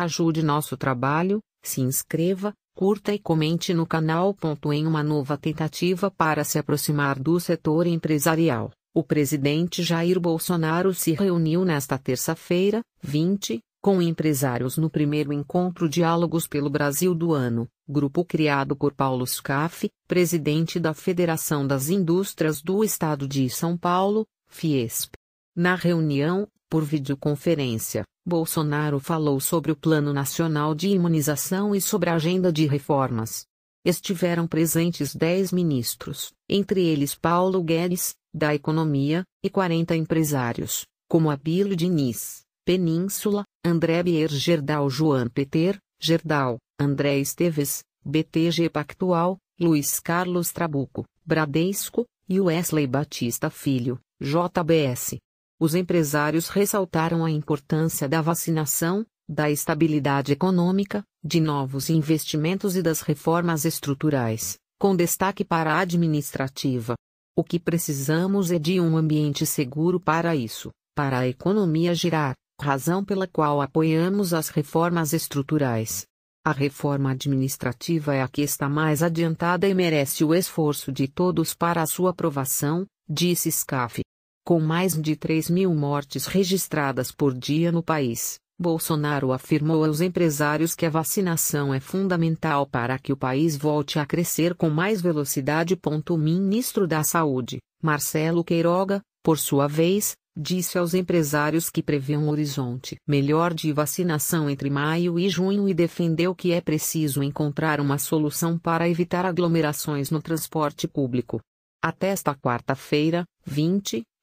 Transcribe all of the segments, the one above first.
Ajude nosso trabalho, se inscreva, curta e comente no canal. Em uma nova tentativa para se aproximar do setor empresarial, o presidente Jair Bolsonaro se reuniu nesta terça-feira, 20, com empresários no primeiro encontro Diálogos pelo Brasil do ano, grupo criado por Paulo Scaff, presidente da Federação das Indústrias do Estado de São Paulo, Fiesp. Na reunião, por videoconferência, Bolsonaro falou sobre o Plano Nacional de Imunização e sobre a agenda de reformas. Estiveram presentes 10 ministros, entre eles Paulo Guedes, da Economia, e 40 empresários, como Abílio Diniz, Península, André Bier Gerdal João Peter, Gerdal, André Esteves, BTG Pactual, Luiz Carlos Trabuco, Bradesco, e Wesley Batista Filho, JBS. Os empresários ressaltaram a importância da vacinação, da estabilidade econômica, de novos investimentos e das reformas estruturais, com destaque para a administrativa. O que precisamos é de um ambiente seguro para isso, para a economia girar, razão pela qual apoiamos as reformas estruturais. A reforma administrativa é a que está mais adiantada e merece o esforço de todos para a sua aprovação, disse Scaff. Com mais de 3 mil mortes registradas por dia no país, Bolsonaro afirmou aos empresários que a vacinação é fundamental para que o país volte a crescer com mais velocidade. O ministro da Saúde, Marcelo Queiroga, por sua vez, disse aos empresários que prevê um horizonte melhor de vacinação entre maio e junho e defendeu que é preciso encontrar uma solução para evitar aglomerações no transporte público. Até esta quarta-feira, 20,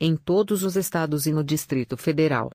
em todos os estados e no Distrito Federal.